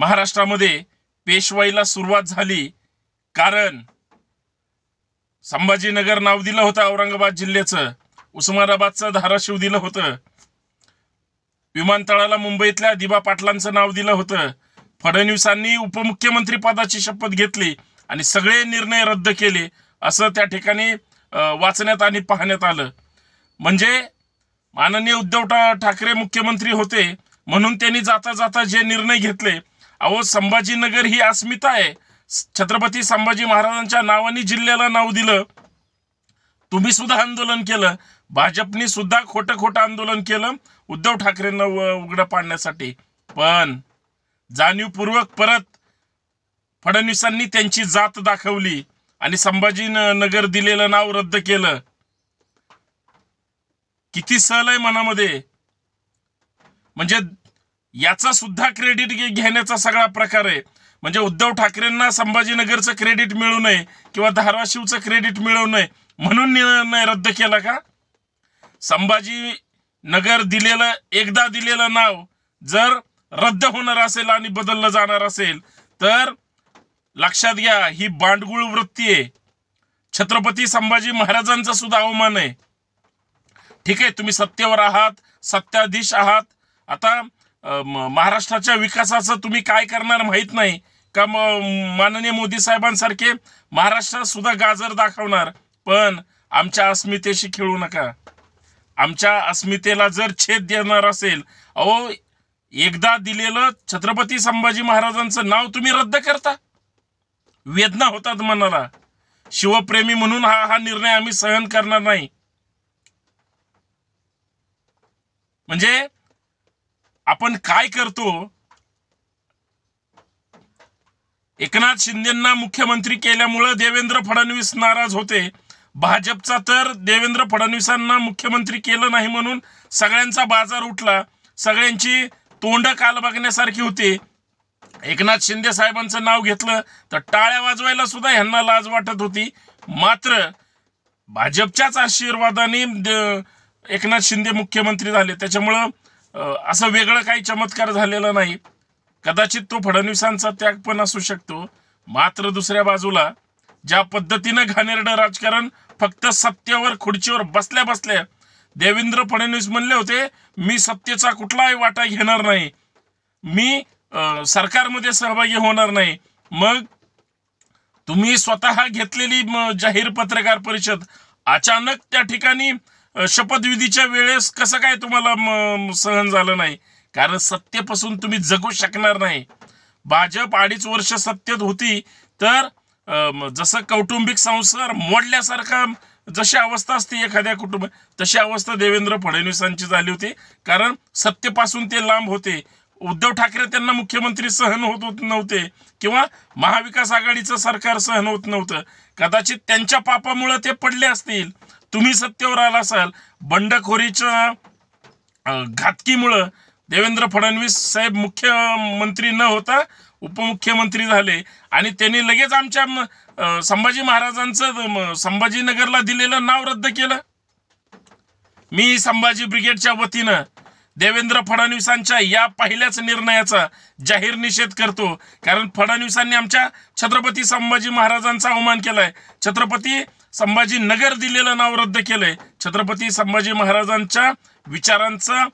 महाराष्ट्रामध्ये पेशवाईला सुरुवात झाली कारण संभाजीनगर नाव दिलं होतं औरंगाबाद जिल्ह्याचं उस्मानाबादचं धाराशिव दिलं होतं विमानतळाला मुंबईतल्या दिबा पाटलांचं नाव दिलं होतं फडणवीसांनी उपमुख्यमंत्री पदाची शपथ घेतली आणि सगळे निर्णय रद्द केले असं त्या ठिकाणी वाचण्यात आणि पाहण्यात आलं म्हणजे माननीय उद्धव ठाकरे मुख्यमंत्री होते म्हणून त्यांनी जाता जाता जे निर्णय घेतले अहो संभाजीनगर ही अस्मिता आहे छत्रपती संभाजी महाराजांच्या नावाने जिल्ह्याला नाव दिलं तुम्ही सुद्धा आंदोलन केलं भाजपने सुद्धा खोटं खोटं आंदोलन केलं उद्धव ठाकरेंना उघडं पाडण्यासाठी पण जाणीवपूर्वक परत फडणवीसांनी त्यांची जात दाखवली आणि संभाजी नगर दिलेलं नाव रद्द केलं किती सहल आहे मनामध्ये म्हणजे याचा सुद्धा क्रेडिट घेण्याचा सगळा प्रकार आहे म्हणजे उद्धव ठाकरेंना संभाजीनगरचं क्रेडिट मिळू नये किंवा धाराशिवचं क्रेडिट मिळवू नये म्हणून निर्णय रद्द केला का संभाजी नगर दिलेलं एकदा दिलेलं नाव जर रद्द होणार असेल आणि बदललं जाणार असेल तर लक्षात घ्या ही बांडगुळ वृत्ती आहे छत्रपती संभाजी महाराजांचा सुद्धा अवमान आहे ठीक आहे तुम्ही सत्तेवर आहात सत्याधीश आहात आता महाराष्ट्राच्या विकासाचं तुम्ही काय करणार माहीत नाही का माननीय मोदी साहेबांसारखे महाराष्ट्रात सुद्धा गाजर दाखवणार पण आमच्या अस्मितेशी खेळू नका आमच्या अस्मितेला जर छेद देणार असेल अहो एकदा दिलेलं छत्रपती संभाजी महाराजांचं नाव तुम्ही रद्द करता वेदना होतात मनाला शिवप्रेमी म्हणून हा हा निर्णय आम्ही सहन करणार नाही म्हणजे आपण काय करतो एकनाथ शिंदेना मुख्यमंत्री केल्यामुळं देवेंद्र फडणवीस नाराज होते भाजपचा तर देवेंद्र फडणवीसांना मुख्यमंत्री केलं नाही म्हणून सगळ्यांचा बाजार उठला सगळ्यांची तोंड काल बघण्यासारखी होती एकनाथ शिंदे साहेबांचं नाव घेतलं तर टाळ्या वाजवायला सुद्धा ह्यांना लाज वाटत होती मात्र भाजपच्याच आशीर्वादाने एकनाथ शिंदे मुख्यमंत्री झाले त्याच्यामुळं असं वेगळं काही चमत्कार झालेला नाही कदाचित तो फडणवीसांचा त्याग पण असू शकतो मात्र दुसऱ्या बाजूला ज्या पद्धतीनं घाणेरडं राजकारण फक्त सत्तेवर खुर्चीवर बसल्या बसल्या देवेंद्र फडणवीस म्हणले होते मी सत्तेचा कुठलाही वाटा घेणार नाही मी सरकारमध्ये सहभागी होणार नाही मग तुम्ही स्वतः घेतलेली जाहीर पत्रकार परिषद अचानक त्या ठिकाणी शपथविधीच्या वेळेस कसं काय तुम्हाला सहन झालं नाही कारण सत्तेपासून तुम्ही जगू शकणार नाही भाजप अडीच वर्ष सत्तेत होती तर जसं कौटुंबिक संसार मोडल्यासारखा जशी अवस्था असते एखाद्या कुटुंब तशी अवस्था देवेंद्र फडणवीसांची झाली होती कारण सत्तेपासून ते लांब होते उद्धव ठाकरे त्यांना मुख्यमंत्री सहन होत होत नव्हते किंवा महाविकास आघाडीचं सरकार सहन होत नव्हतं कदाचित त्यांच्या पापामुळे ते पडले असतील तुम्ही सत्तेवर आला असाल बंडखोरीच्या घातकीमुळं देवेंद्र फडणवीस साहेब मुख्यमंत्री न होता उपमुख्यमंत्री झाले आणि त्यांनी लगेच आमच्या संभाजी महाराजांचं संभाजीनगरला दिलेलं नाव रद्द केलं मी संभाजी ब्रिगेडच्या वतीनं देवेंद्र फडणवीसांच्या या पहिल्याच निर्णयाचा जाहीर निषेध करतो कारण फडणवीसांनी आमच्या छत्रपती संभाजी महाराजांचा अवमान केलाय छत्रपती संभाजी नगर दिलेलं नाव रद्द केलंय छत्रपती संभाजी महाराजांच्या विचारांचा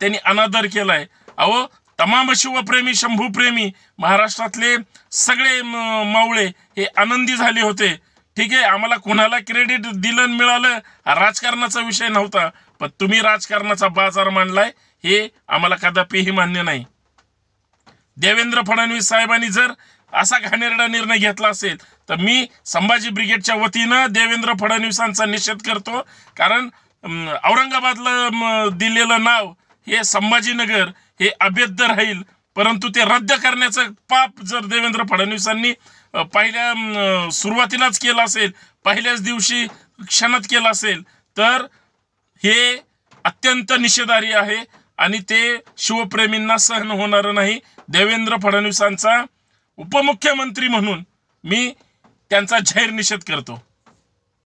त्यांनी अनादर केलाय अहो तमाम शिवप्रेमी शंभूप्रेमी महाराष्ट्रातले सगळे मावळे हे आनंदी झाले होते ठीक आहे आम्हाला कोणाला क्रेडिट दिलं मिळालं राजकारणाचा विषय नव्हता पण तुम्ही राजकारणाचा बाजार मांडलाय हे आम्हाला कदापिही मान्य नाही देवेंद्र फडणवीस साहेबांनी जर असा घाणेरडा निर्णय घेतला असेल तर मी संभाजी ब्रिगेडच्या वतीनं देवेंद्र फडणवीसांचा निषेध करतो कारण औरंगाबादला दिलेलं नाव हे संभाजीनगर हे अभेद्य राहील परंतु ते रद्द करण्याचं पाप जर देवेंद्र फडणवीसांनी पहिल्या सुरुवातीलाच केलं असेल पहिल्याच दिवशी क्षणात केलं असेल तर हे अत्यंत निषेधारी आहे आणि ते शिवप्रेमींना सहन होणार नाही देवेंद्र फडणवीसांचा उपमुख्यमंत्री म्हणून मी त्यांचा जाहीर निषेध करतो